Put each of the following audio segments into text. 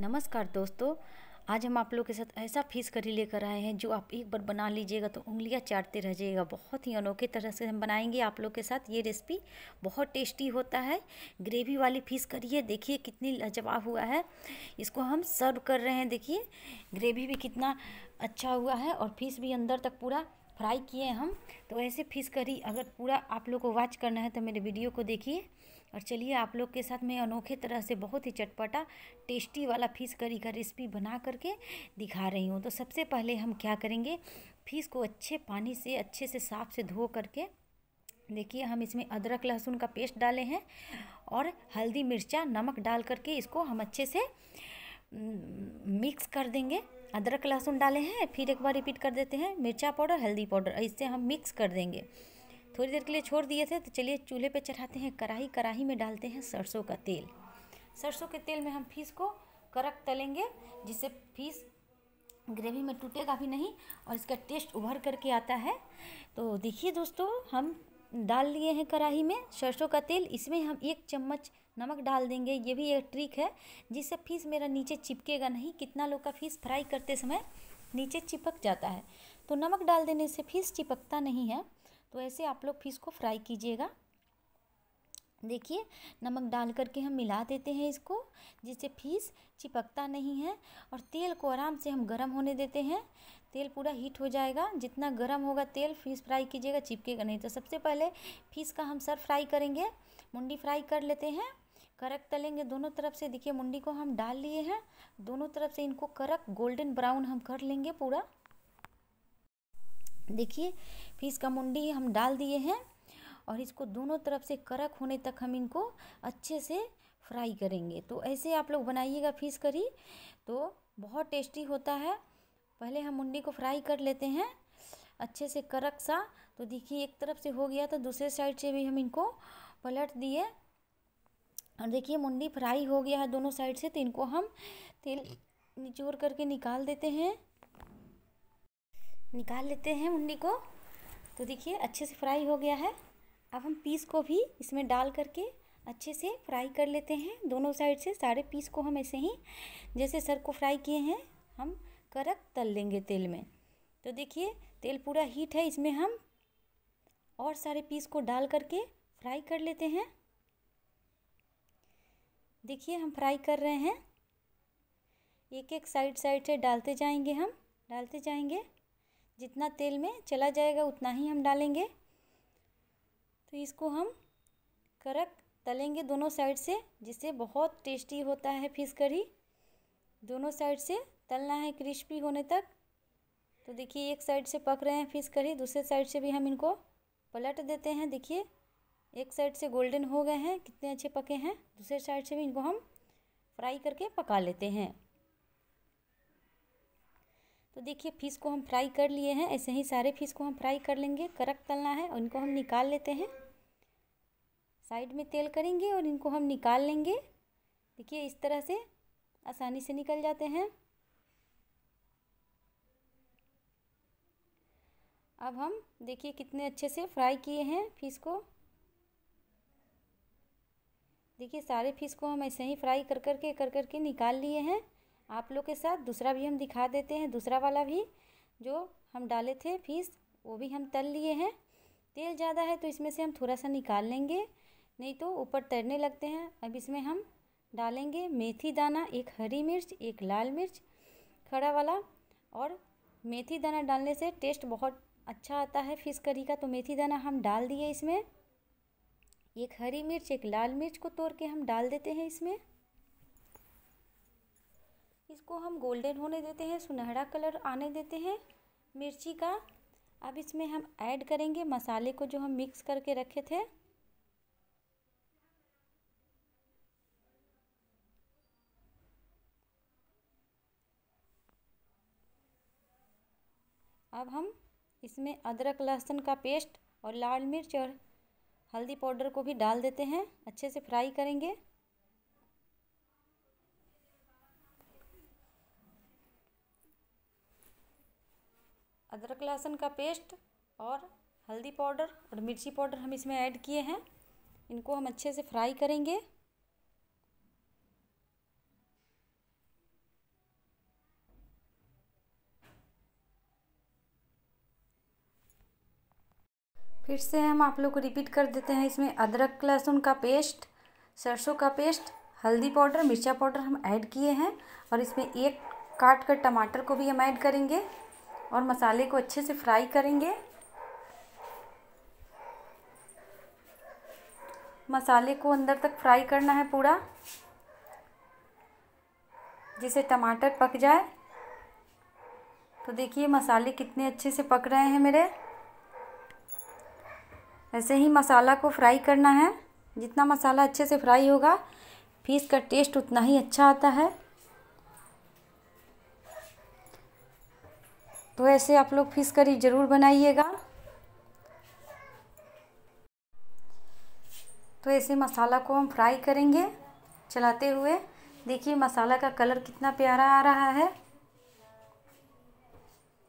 नमस्कार दोस्तों आज हम आप लोग के साथ ऐसा फिश करी लेकर आए हैं जो आप एक बार बना लीजिएगा तो उंगलियां चाटते रह जाइएगा बहुत ही अनोखे तरह से हम बनाएंगे आप लोग के साथ ये रेसिपी बहुत टेस्टी होता है ग्रेवी वाली फिश करी है देखिए कितनी लजवाब हुआ है इसको हम सर्व कर रहे हैं देखिए ग्रेवी भी कितना अच्छा हुआ है और फिश भी अंदर तक पूरा फ्राई किए हम तो ऐसे फिश करी अगर पूरा आप लोग को वॉच करना है तो मेरे वीडियो को देखिए और चलिए आप लोग के साथ मैं अनोखे तरह से बहुत ही चटपटा टेस्टी वाला फ़िश करी का रेसिपी बना करके दिखा रही हूँ तो सबसे पहले हम क्या करेंगे फ़िश को अच्छे पानी से अच्छे से साफ़ से धो करके देखिए हम इसमें अदरक लहसुन का पेस्ट डाले हैं और हल्दी मिर्चा नमक डाल करके इसको हम अच्छे से मिक्स हम्म, कर देंगे अदरक लहसुन डाले हैं फिर एक बार रिपीट कर देते हैं मिर्चा पाउडर हल्दी पाउडर इससे हम मिक्स कर देंगे थोड़ी देर के लिए छोड़ दिए थे तो चलिए चूल्हे पे चढ़ाते हैं कढ़ाई कढ़ाई में डालते हैं सरसों का तेल सरसों के तेल में हम फीस को करक तलेंगे जिससे फीस ग्रेवी में टूटेगा भी नहीं और इसका टेस्ट उभर करके आता है तो देखिए दोस्तों हम डाल लिए हैं कढ़ाई में सरसों का तेल इसमें हम एक चम्मच नमक डाल देंगे ये भी एक ट्रिक है जिससे फीस मेरा नीचे चिपकेगा नहीं कितना लोग का फीस फ्राई करते समय नीचे चिपक जाता है तो नमक डाल देने से फीस चिपकता नहीं है तो ऐसे आप लोग फिश को फ्राई कीजिएगा देखिए नमक डाल करके हम मिला देते हैं इसको जिससे फीस चिपकता नहीं है और तेल को आराम से हम गरम होने देते हैं तेल पूरा हीट हो जाएगा जितना गरम होगा तेल फीस फ्राई कीजिएगा चिपकेगा नहीं तो सबसे पहले फीस का हम सर फ्राई करेंगे मुंडी फ्राई कर लेते हैं करक तलेंगे दोनों तरफ से देखिए मुंडी को हम डाल लिए हैं दोनों तरफ से इनको करक गोल्डन ब्राउन हम कर लेंगे पूरा देखिए फिर का मुंडी हम डाल दिए हैं और इसको दोनों तरफ से कड़क होने तक हम इनको अच्छे से फ्राई करेंगे तो ऐसे आप लोग बनाइएगा फिश करी तो बहुत टेस्टी होता है पहले हम मुंडी को फ्राई कर लेते हैं अच्छे से करक सा तो देखिए एक तरफ से हो गया तो दूसरे साइड से भी हम इनको पलट दिए और देखिए मुंडी फ्राई हो गया है दोनों साइड से तो इनको हम तेल निचोड़ करके निकाल देते हैं निकाल लेते हैं मुंडी को तो देखिए अच्छे से फ्राई हो गया है अब हम पीस को भी इसमें डाल करके अच्छे से फ्राई कर लेते हैं दोनों साइड से सारे पीस को हम ऐसे ही जैसे सर को फ्राई किए हैं हम करक तल लेंगे तेल में तो देखिए तेल पूरा हीट है इसमें हम और सारे पीस को डाल करके फ्राई कर लेते हैं देखिए हम फ्राई कर रहे हैं एक एक साइड साइड से डालते जाएंगे हम डालते जाएंगे जितना तेल में चला जाएगा उतना ही हम डालेंगे तो इसको हम करक तलेंगे दोनों साइड से जिससे बहुत टेस्टी होता है फिश करी दोनों साइड से तलना है क्रिस्पी होने तक तो देखिए एक साइड से पक रहे हैं फिश करी दूसरे साइड से भी हम इनको पलट देते हैं देखिए एक साइड से गोल्डन हो गए हैं कितने अच्छे पके हैं दूसरे साइड से भी इनको हम फ्राई करके पका लेते हैं तो देखिए फ़िश को हम फ्राई कर लिए हैं ऐसे ही सारे फ़िश को हम फ्राई कर लेंगे करक तलना है उनको इनको हम निकाल लेते हैं साइड में तेल करेंगे और इनको हम निकाल लेंगे देखिए इस तरह से आसानी से निकल जाते हैं अब हम देखिए कितने अच्छे से फ्राई किए हैं फ़िश को देखिए सारे फ़िश को हम ऐसे ही फ्राई कर कर के कर कर के निकाल लिए हैं आप लोग के साथ दूसरा भी हम दिखा देते हैं दूसरा वाला भी जो हम डाले थे फीस वो भी हम तल लिए हैं तेल ज़्यादा है तो इसमें से हम थोड़ा सा निकाल लेंगे नहीं तो ऊपर तैरने लगते हैं अब इसमें हम डालेंगे मेथी दाना एक हरी मिर्च एक लाल मिर्च खड़ा वाला और मेथी दाना डालने से टेस्ट बहुत अच्छा आता है फिश करी का तो मेथी दाना हम डाल दिए इसमें एक हरी मिर्च एक लाल मिर्च को तोड़ के हम डाल देते हैं इसमें इसको हम गोल्डन होने देते हैं सुनहरा कलर आने देते हैं मिर्ची का अब इसमें हम ऐड करेंगे मसाले को जो हम मिक्स करके रखे थे अब हम इसमें अदरक लहसुन का पेस्ट और लाल मिर्च और हल्दी पाउडर को भी डाल देते हैं अच्छे से फ्राई करेंगे अदरक लहसुन का पेस्ट और हल्दी पाउडर और मिर्ची पाउडर हम इसमें ऐड किए हैं इनको हम अच्छे से फ्राई करेंगे फिर से हम आप लोग को रिपीट कर देते हैं इसमें अदरक लहसुन का पेस्ट सरसों का पेस्ट हल्दी पाउडर मिर्चा पाउडर हम ऐड किए हैं और इसमें एक काट कर टमाटर को भी हम ऐड करेंगे और मसाले को अच्छे से फ्राई करेंगे मसाले को अंदर तक फ्राई करना है पूरा जिसे टमाटर पक जाए तो देखिए मसाले कितने अच्छे से पक रहे हैं मेरे ऐसे ही मसाला को फ्राई करना है जितना मसाला अच्छे से फ्राई होगा फिश का टेस्ट उतना ही अच्छा आता है तो ऐसे आप लोग फिश करी ज़रूर बनाइएगा तो ऐसे मसाला को हम फ्राई करेंगे चलाते हुए देखिए मसाला का कलर कितना प्यारा आ रहा है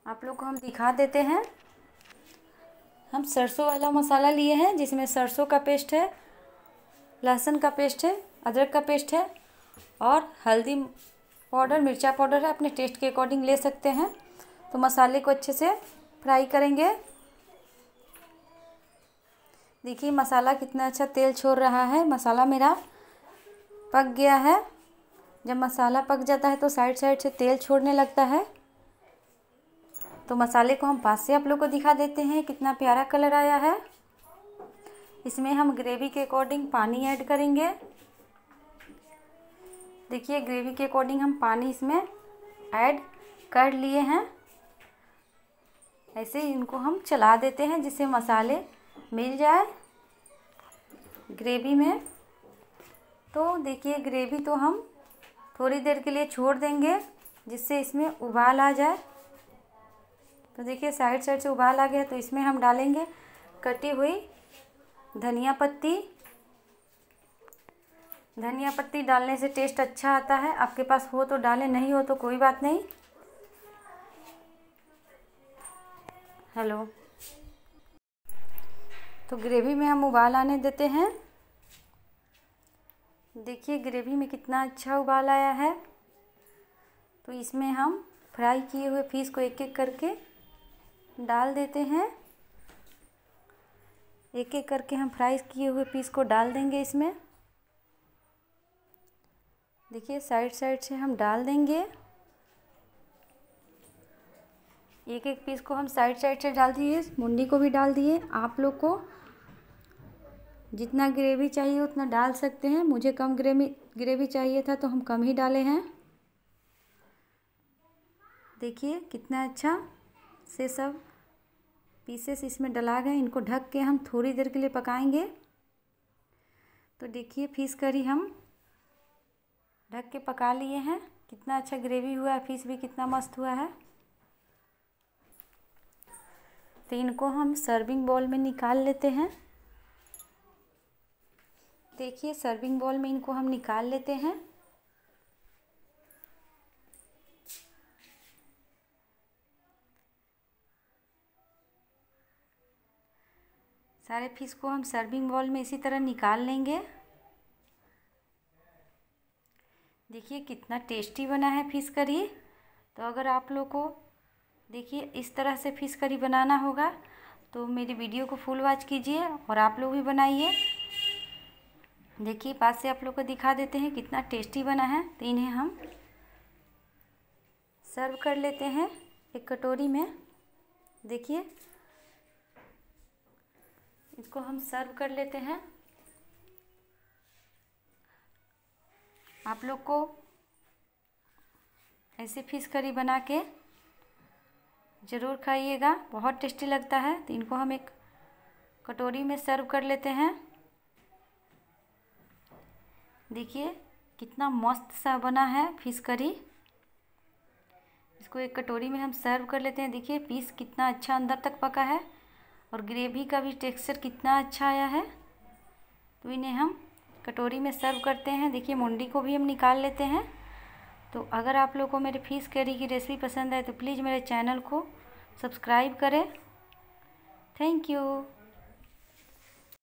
आप लोग को हम दिखा देते हैं हम सरसों वाला मसाला लिए हैं जिसमें सरसों का पेस्ट है लहसुन का पेस्ट है अदरक का पेस्ट है और हल्दी पाउडर मिर्चा पाउडर है अपने टेस्ट के अकॉर्डिंग ले सकते हैं तो मसाले को अच्छे से फ्राई करेंगे देखिए मसाला कितना अच्छा तेल छोड़ रहा है मसाला मेरा पक गया है जब मसाला पक जाता है तो साइड साइड से तेल छोड़ने लगता है तो मसाले को हम पास से आप लोग को दिखा देते हैं कितना प्यारा कलर आया है इसमें हम ग्रेवी के अकॉर्डिंग पानी ऐड करेंगे देखिए ग्रेवी के अकॉर्डिंग हम पानी इसमें ऐड कर लिए हैं ऐसे ही इनको हम चला देते हैं जिससे मसाले मिल जाए ग्रेवी में तो देखिए ग्रेवी तो हम थोड़ी देर के लिए छोड़ देंगे जिससे इसमें उबाल आ जाए तो देखिए साइड साइड से उबाल आ गया तो इसमें हम डालेंगे कटी हुई धनिया पत्ती धनिया पत्ती डालने से टेस्ट अच्छा आता है आपके पास हो तो डालें नहीं हो तो कोई बात नहीं हेलो तो ग्रेवी में हम उबाल आने देते हैं देखिए ग्रेवी में कितना अच्छा उबाल आया है तो इसमें हम फ्राई किए हुए फीस को एक एक करके डाल देते हैं एक एक करके हम फ्राई किए हुए पीस को डाल देंगे इसमें देखिए साइड साइड से हम डाल देंगे एक एक पीस को हम साइड साइड से डाल दिए मुंडी को भी डाल दिए आप लोग को जितना ग्रेवी चाहिए उतना डाल सकते हैं मुझे कम ग्रेवी ग्रेवी चाहिए था तो हम कम ही डाले हैं देखिए कितना अच्छा से सब पीसेस इसमें डला गए इनको ढक के हम थोड़ी देर के लिए पकाएंगे तो देखिए फिस करी हम ढक के पका लिए हैं कितना अच्छा ग्रेवी हुआ है फिस भी कितना मस्त हुआ है तो इनको हम सर्विंग बॉल में निकाल लेते हैं देखिए सर्विंग बॉल में इनको हम निकाल लेते हैं सारे फिश को हम सर्विंग बॉल में इसी तरह निकाल लेंगे देखिए कितना टेस्टी बना है फिश करी तो अगर आप लोग को देखिए इस तरह से फिश करी बनाना होगा तो मेरी वीडियो को फुल वॉच कीजिए और आप लोग भी बनाइए देखिए पास से आप लोग को दिखा देते हैं कितना टेस्टी बना है तो इन्हें हम सर्व कर लेते हैं एक कटोरी में देखिए इसको हम सर्व कर लेते हैं आप लोग को ऐसे फिश करी बना के ज़रूर खाइएगा बहुत टेस्टी लगता है तो इनको हम एक कटोरी में सर्व कर लेते हैं देखिए कितना मस्त सा बना है फिश करी इसको एक कटोरी में हम सर्व कर लेते हैं देखिए पीस कितना अच्छा अंदर तक पका है और ग्रेवी का भी टेक्सचर कितना अच्छा आया है तो इन्हें हम कटोरी में सर्व करते हैं देखिए मुंडी को भी हम निकाल लेते हैं तो अगर आप लोग को मेरी फिश करी की रेसिपी पसंद आए तो प्लीज़ मेरे चैनल को सब्सक्राइब करें थैंक यू